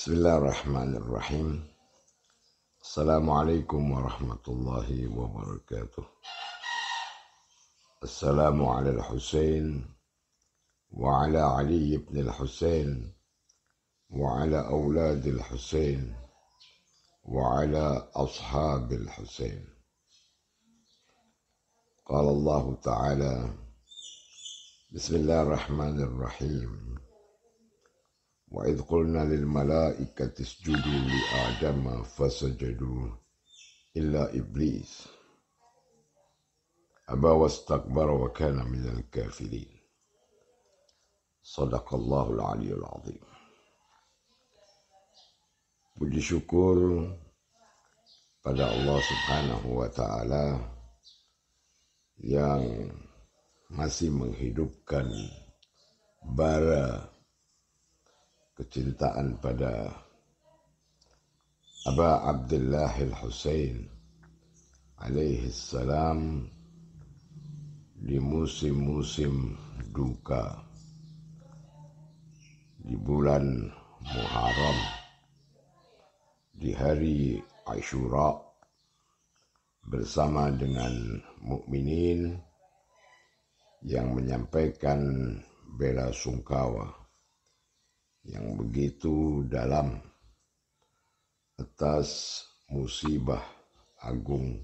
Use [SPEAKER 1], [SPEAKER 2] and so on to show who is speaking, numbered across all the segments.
[SPEAKER 1] بسم الله الرحمن الرحيم السلام عليكم ورحمة الله وبركاته السلام على الحسين وعلى علي بن الحسين وعلى أولاد الحسين وعلى أصحاب الحسين قال الله تعالى بسم الله الرحمن الرحيم وإذ قلنا للملائكة اسجدوا لآدم فسجدوا إلا إبليس أبى واستكبر وكان من الكافرين صدق الله العلي العظيم Puji syukur pada Allah Subhanahu wa Ta'ala yang masih menghidupkan bara kecintaan pada Aba Abdullah Al-Husain alaihi salam di musim-musim duka di bulan Muharram di hari Ashura bersama dengan mukminin yang menyampaikan bela sungkawa. yang begitu dalam atas musibah agung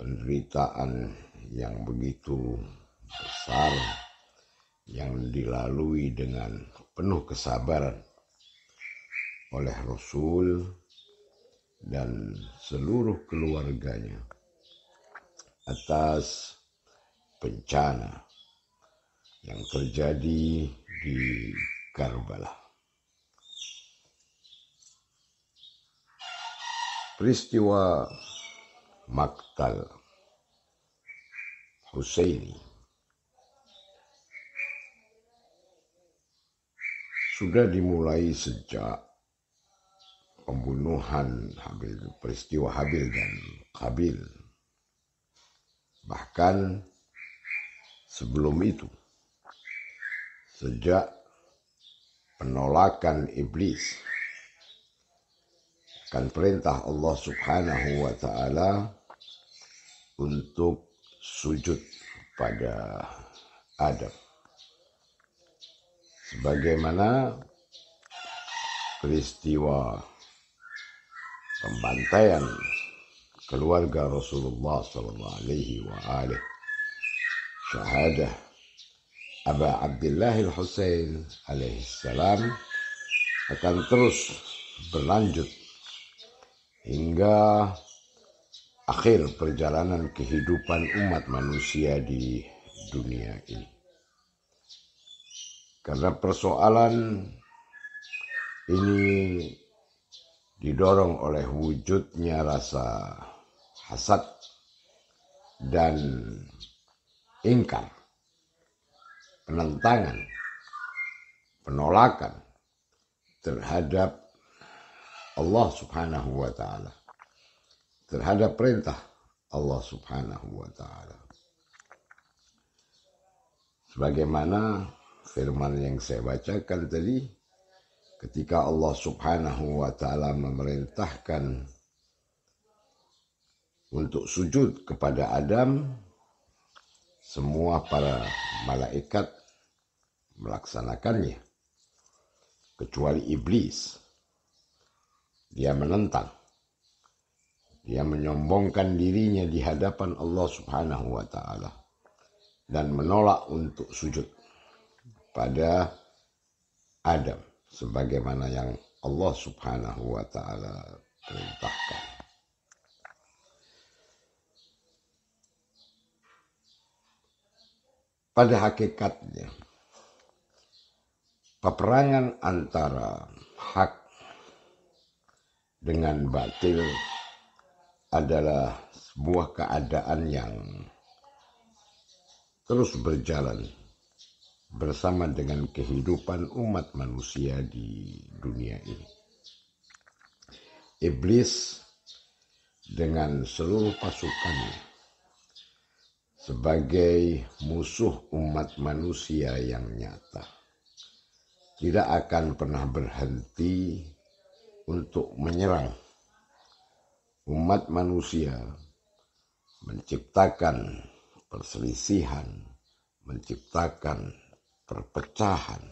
[SPEAKER 1] penderitaan yang begitu besar yang dilalui dengan penuh kesabaran oleh Rasul dan seluruh keluarganya atas bencana yang terjadi di Karbala. Peristiwa Maktal Husaini sudah dimulai sejak pembunuhan Habil, peristiwa Habil dan Kabil. Bahkan sebelum itu sejak penolakan iblis akan perintah Allah Subhanahu wa taala untuk sujud pada Adam. Sebagaimana peristiwa pembantaian keluarga Rasulullah sallallahu alaihi wa alihi syahadah Aba Abdullah al alaihissalam akan terus berlanjut hingga akhir perjalanan kehidupan umat manusia di dunia ini. Karena persoalan ini didorong oleh wujudnya rasa hasad dan ingkar penentangan, penolakan terhadap Allah Subhanahu wa taala. Terhadap perintah Allah Subhanahu wa taala. Sebagaimana firman yang saya bacakan tadi ketika Allah Subhanahu wa taala memerintahkan untuk sujud kepada Adam semua para malaikat melaksanakannya, kecuali iblis. Dia menentang. Dia menyombongkan dirinya di hadapan Allah Subhanahu wa Ta'ala dan menolak untuk sujud pada Adam sebagaimana yang Allah Subhanahu wa Ta'ala perintahkan. pada hakikatnya peperangan antara hak dengan batil adalah sebuah keadaan yang terus berjalan bersama dengan kehidupan umat manusia di dunia ini. Iblis dengan seluruh pasukannya sebagai musuh umat manusia yang nyata. Tidak akan pernah berhenti untuk menyerang umat manusia, menciptakan perselisihan, menciptakan perpecahan,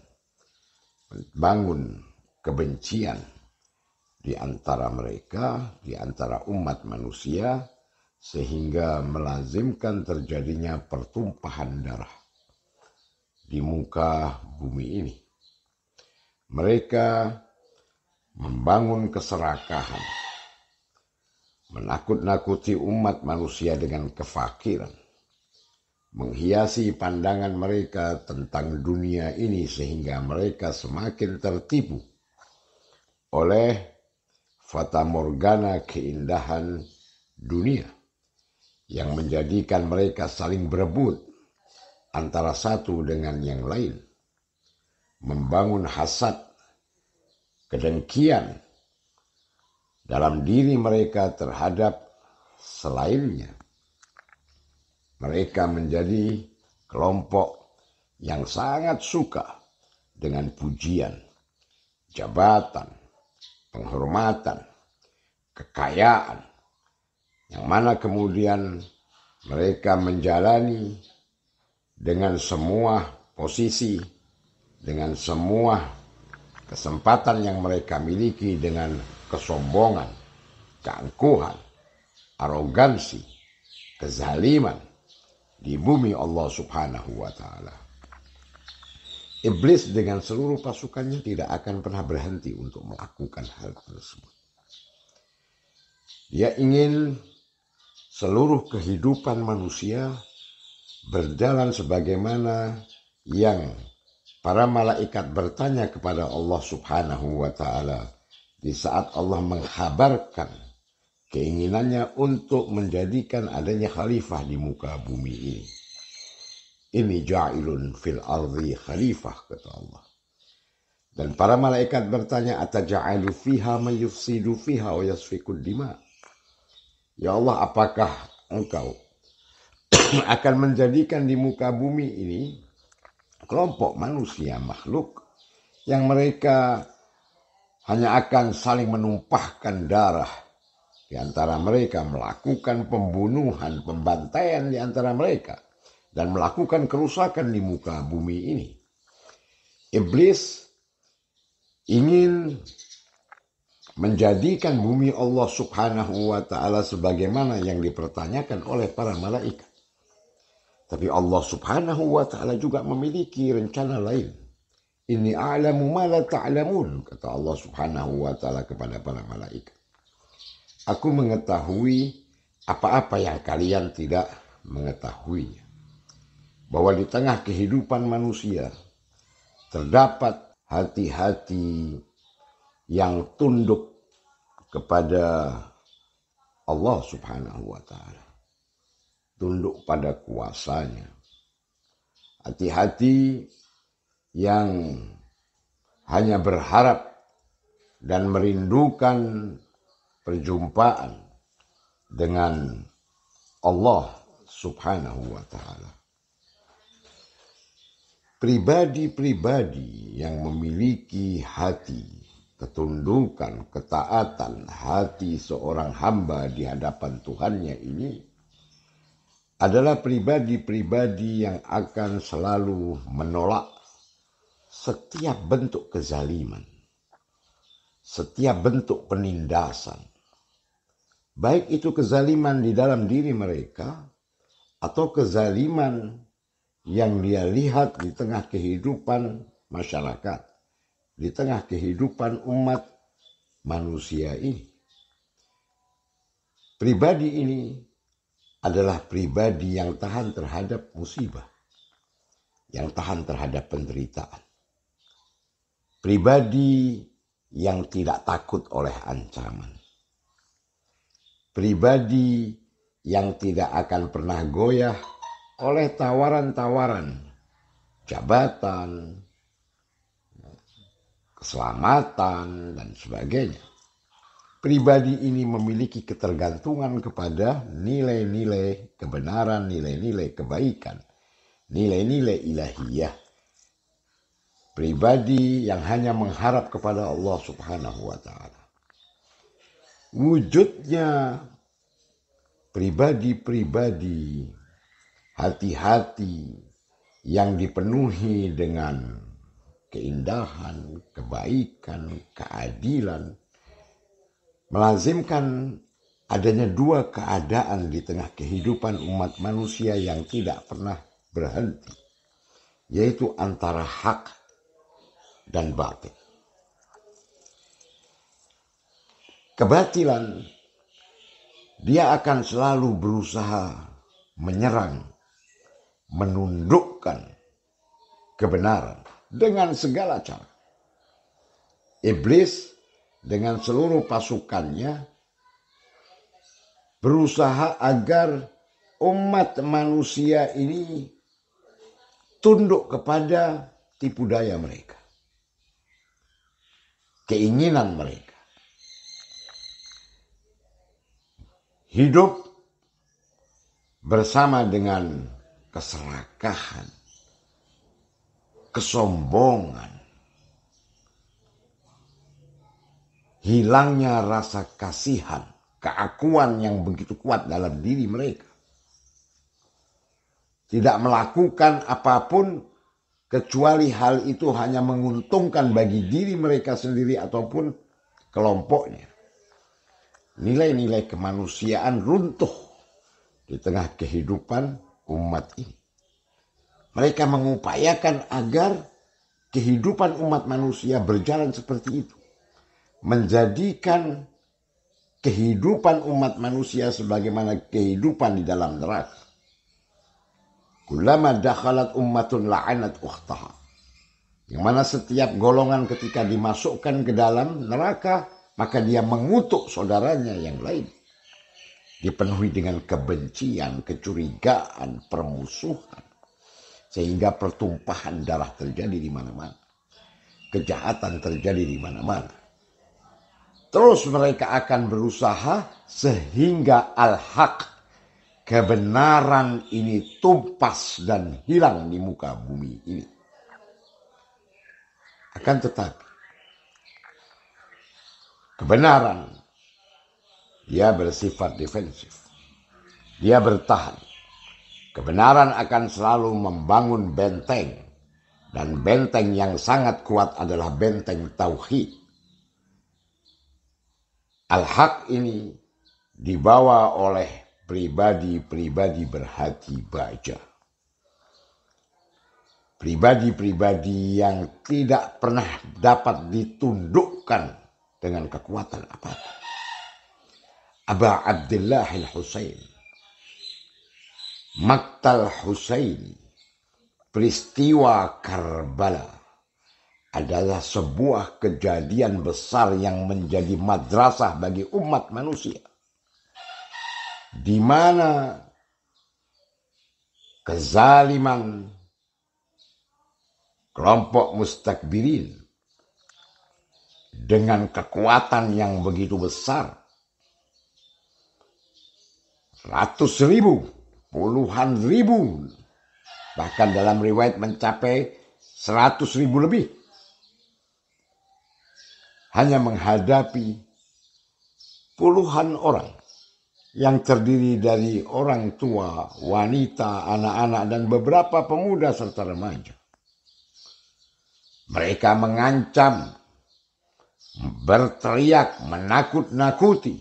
[SPEAKER 1] membangun kebencian di antara mereka, di antara umat manusia, sehingga melazimkan terjadinya pertumpahan darah di muka bumi ini. Mereka membangun keserakahan, menakut-nakuti umat manusia dengan kefakiran, menghiasi pandangan mereka tentang dunia ini sehingga mereka semakin tertipu oleh fata morgana keindahan dunia yang menjadikan mereka saling berebut antara satu dengan yang lain, membangun hasad, kedengkian dalam diri mereka terhadap selainnya. Mereka menjadi kelompok yang sangat suka dengan pujian, jabatan, penghormatan, kekayaan, yang mana kemudian mereka menjalani dengan semua posisi, dengan semua kesempatan yang mereka miliki dengan kesombongan, keangkuhan, arogansi, kezaliman di bumi Allah Subhanahu wa taala. Iblis dengan seluruh pasukannya tidak akan pernah berhenti untuk melakukan hal tersebut. Dia ingin seluruh kehidupan manusia berjalan sebagaimana yang para malaikat bertanya kepada Allah Subhanahu wa taala di saat Allah menghabarkan keinginannya untuk menjadikan adanya khalifah di muka bumi ini. Ini ja'ilun fil ardi khalifah kata Allah. Dan para malaikat bertanya ataja'alu fiha mayufsidu fiha wa yasfikud dima'. Ya Allah, apakah engkau akan menjadikan di muka bumi ini kelompok manusia makhluk yang mereka hanya akan saling menumpahkan darah di antara mereka melakukan pembunuhan, pembantaian di antara mereka dan melakukan kerusakan di muka bumi ini. Iblis ingin menjadikan bumi Allah Subhanahu wa taala sebagaimana yang dipertanyakan oleh para malaikat. Tapi Allah Subhanahu wa taala juga memiliki rencana lain. Ini a'lamu ma la ta'lamun, kata Allah Subhanahu wa taala kepada para malaikat. Aku mengetahui apa-apa yang kalian tidak mengetahuinya. Bahwa di tengah kehidupan manusia terdapat hati-hati yang tunduk kepada Allah Subhanahu wa taala. Tunduk pada kuasanya. Hati-hati yang hanya berharap dan merindukan perjumpaan dengan Allah Subhanahu wa taala. Pribadi-pribadi yang memiliki hati ketundukan, ketaatan hati seorang hamba di hadapan Tuhannya ini adalah pribadi-pribadi yang akan selalu menolak setiap bentuk kezaliman, setiap bentuk penindasan. Baik itu kezaliman di dalam diri mereka atau kezaliman yang dia lihat di tengah kehidupan masyarakat di tengah kehidupan umat manusia ini. Pribadi ini adalah pribadi yang tahan terhadap musibah, yang tahan terhadap penderitaan. Pribadi yang tidak takut oleh ancaman. Pribadi yang tidak akan pernah goyah oleh tawaran-tawaran jabatan, keselamatan, dan sebagainya. Pribadi ini memiliki ketergantungan kepada nilai-nilai kebenaran, nilai-nilai kebaikan, nilai-nilai ilahiyah. Pribadi yang hanya mengharap kepada Allah Subhanahu wa Ta'ala. Wujudnya pribadi-pribadi hati-hati yang dipenuhi dengan keindahan, kebaikan, keadilan. Melazimkan adanya dua keadaan di tengah kehidupan umat manusia yang tidak pernah berhenti, yaitu antara hak dan batin. Kebatilan, dia akan selalu berusaha menyerang, menundukkan kebenaran dengan segala cara. Iblis dengan seluruh pasukannya berusaha agar umat manusia ini tunduk kepada tipu daya mereka. Keinginan mereka. Hidup bersama dengan keserakahan kesombongan, hilangnya rasa kasihan, keakuan yang begitu kuat dalam diri mereka. Tidak melakukan apapun kecuali hal itu hanya menguntungkan bagi diri mereka sendiri ataupun kelompoknya. Nilai-nilai kemanusiaan runtuh di tengah kehidupan umat ini. Mereka mengupayakan agar kehidupan umat manusia berjalan seperti itu. Menjadikan kehidupan umat manusia sebagaimana kehidupan di dalam neraka. Kulama dakhalat ummatun la'anat ukhtaha. Yang mana setiap golongan ketika dimasukkan ke dalam neraka, maka dia mengutuk saudaranya yang lain. Dipenuhi dengan kebencian, kecurigaan, permusuhan. Sehingga pertumpahan darah terjadi di mana-mana. Kejahatan terjadi di mana-mana. Terus mereka akan berusaha sehingga al-haq kebenaran ini tumpas dan hilang di muka bumi ini. Akan tetapi, kebenaran dia bersifat defensif. Dia bertahan. Kebenaran akan selalu membangun benteng, dan benteng yang sangat kuat adalah benteng tauhid. Al-Haq ini dibawa oleh pribadi-pribadi berhati baja. Pribadi-pribadi yang tidak pernah dapat ditundukkan dengan kekuatan apa-apa. Aba Abdullah al husayn Maktal Husaini, peristiwa Karbala, adalah sebuah kejadian besar yang menjadi madrasah bagi umat manusia. Di mana kezaliman kelompok mustakbirin dengan kekuatan yang begitu besar ratus ribu puluhan ribu. Bahkan dalam riwayat mencapai seratus ribu lebih. Hanya menghadapi puluhan orang yang terdiri dari orang tua, wanita, anak-anak, dan beberapa pemuda serta remaja. Mereka mengancam, berteriak, menakut-nakuti,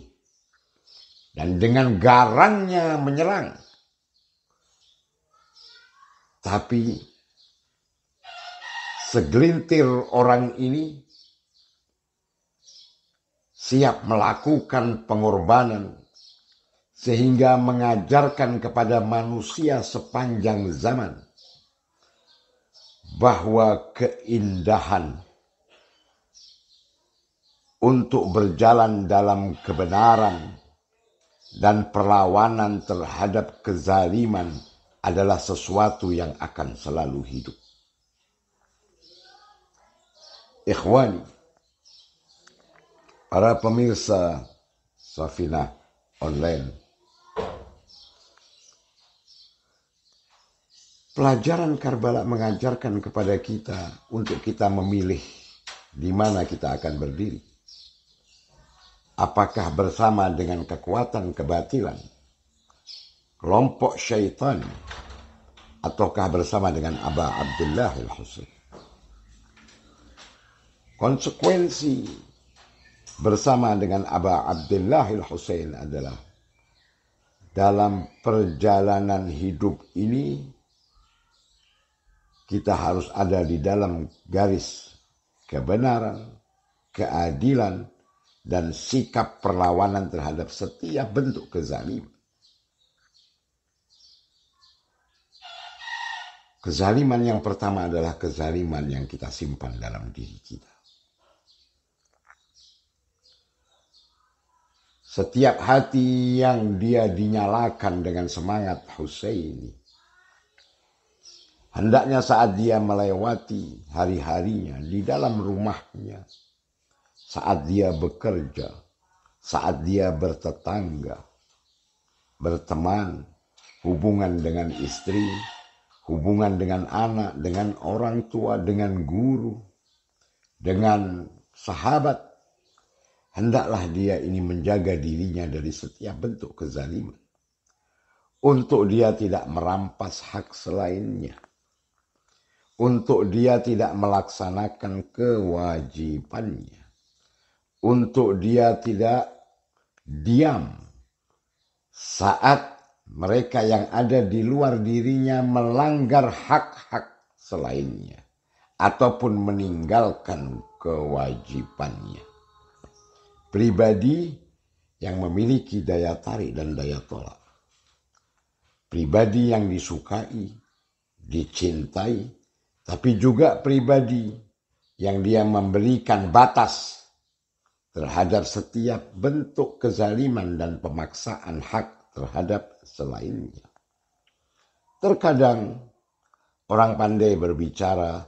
[SPEAKER 1] dan dengan garangnya menyerang. Tapi segelintir orang ini siap melakukan pengorbanan sehingga mengajarkan kepada manusia sepanjang zaman bahwa keindahan untuk berjalan dalam kebenaran dan perlawanan terhadap kezaliman adalah sesuatu yang akan selalu hidup. Ikhwani, para pemirsa Safina online. Pelajaran Karbala mengajarkan kepada kita untuk kita memilih di mana kita akan berdiri. Apakah bersama dengan kekuatan kebatilan kelompok syaitan ataukah bersama dengan Aba Abdullah Al-Husain. Konsekuensi bersama dengan Aba Abdullah Al-Husain adalah dalam perjalanan hidup ini kita harus ada di dalam garis kebenaran, keadilan, dan sikap perlawanan terhadap setiap bentuk kezaliman. Kezaliman yang pertama adalah kezaliman yang kita simpan dalam diri kita. Setiap hati yang dia dinyalakan dengan semangat Husaini. Hendaknya saat dia melewati hari-harinya di dalam rumahnya. Saat dia bekerja. Saat dia bertetangga. Berteman. Hubungan dengan istri hubungan dengan anak, dengan orang tua, dengan guru, dengan sahabat, hendaklah dia ini menjaga dirinya dari setiap bentuk kezaliman. Untuk dia tidak merampas hak selainnya. Untuk dia tidak melaksanakan kewajibannya. Untuk dia tidak diam saat mereka yang ada di luar dirinya melanggar hak-hak selainnya ataupun meninggalkan kewajibannya. Pribadi yang memiliki daya tarik dan daya tolak. Pribadi yang disukai, dicintai, tapi juga pribadi yang dia memberikan batas terhadap setiap bentuk kezaliman dan pemaksaan hak terhadap selainnya. Terkadang orang pandai berbicara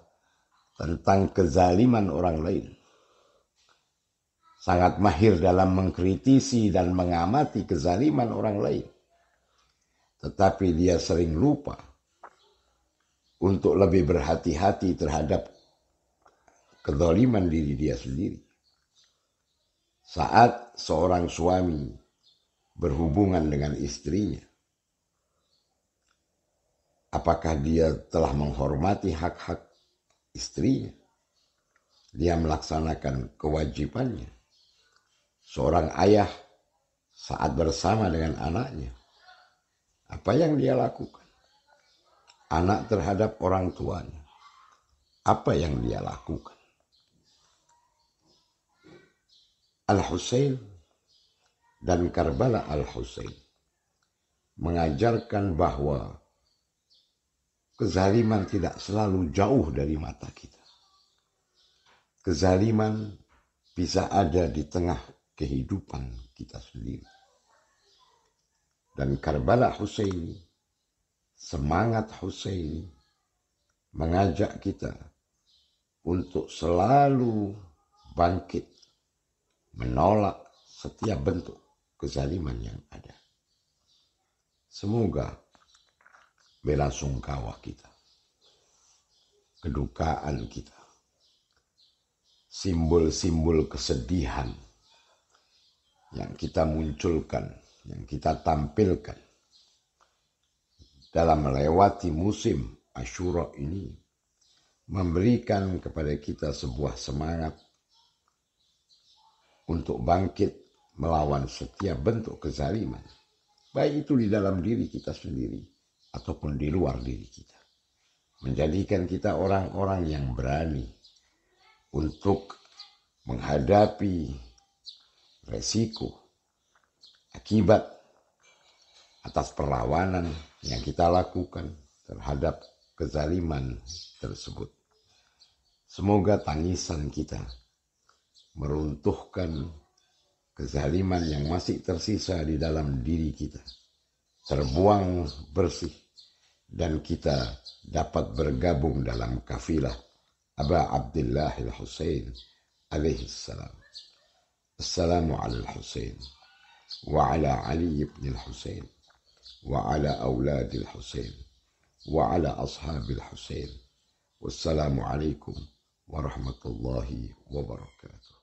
[SPEAKER 1] tentang kezaliman orang lain. Sangat mahir dalam mengkritisi dan mengamati kezaliman orang lain. Tetapi dia sering lupa untuk lebih berhati-hati terhadap kedoliman diri dia sendiri. Saat seorang suami berhubungan dengan istrinya? Apakah dia telah menghormati hak-hak istrinya? Dia melaksanakan kewajibannya. Seorang ayah saat bersama dengan anaknya, apa yang dia lakukan? Anak terhadap orang tuanya, apa yang dia lakukan? al husayn dan Karbala Al-Husain mengajarkan bahwa kezaliman tidak selalu jauh dari mata kita. Kezaliman bisa ada di tengah kehidupan kita sendiri. Dan Karbala Hussein, semangat Hussein mengajak kita untuk selalu bangkit menolak setiap bentuk kezaliman yang ada. Semoga bela sungkawa kita, kedukaan kita, simbol-simbol kesedihan yang kita munculkan, yang kita tampilkan dalam melewati musim Ashura ini memberikan kepada kita sebuah semangat untuk bangkit melawan setiap bentuk kezaliman, baik itu di dalam diri kita sendiri ataupun di luar diri kita. Menjadikan kita orang-orang yang berani untuk menghadapi resiko akibat atas perlawanan yang kita lakukan terhadap kezaliman tersebut. Semoga tangisan kita meruntuhkan kezaliman yang masih tersisa di dalam diri kita terbuang bersih dan kita dapat bergabung dalam kafilah Aba Abdullah al-Husain alaihi salam. Assalamu ala al-Husain wa ala Ali ibn al-Husain wa ala al أولاد wa ala ashab al والسلام Wassalamu alaikum warahmatullahi wabarakatuh.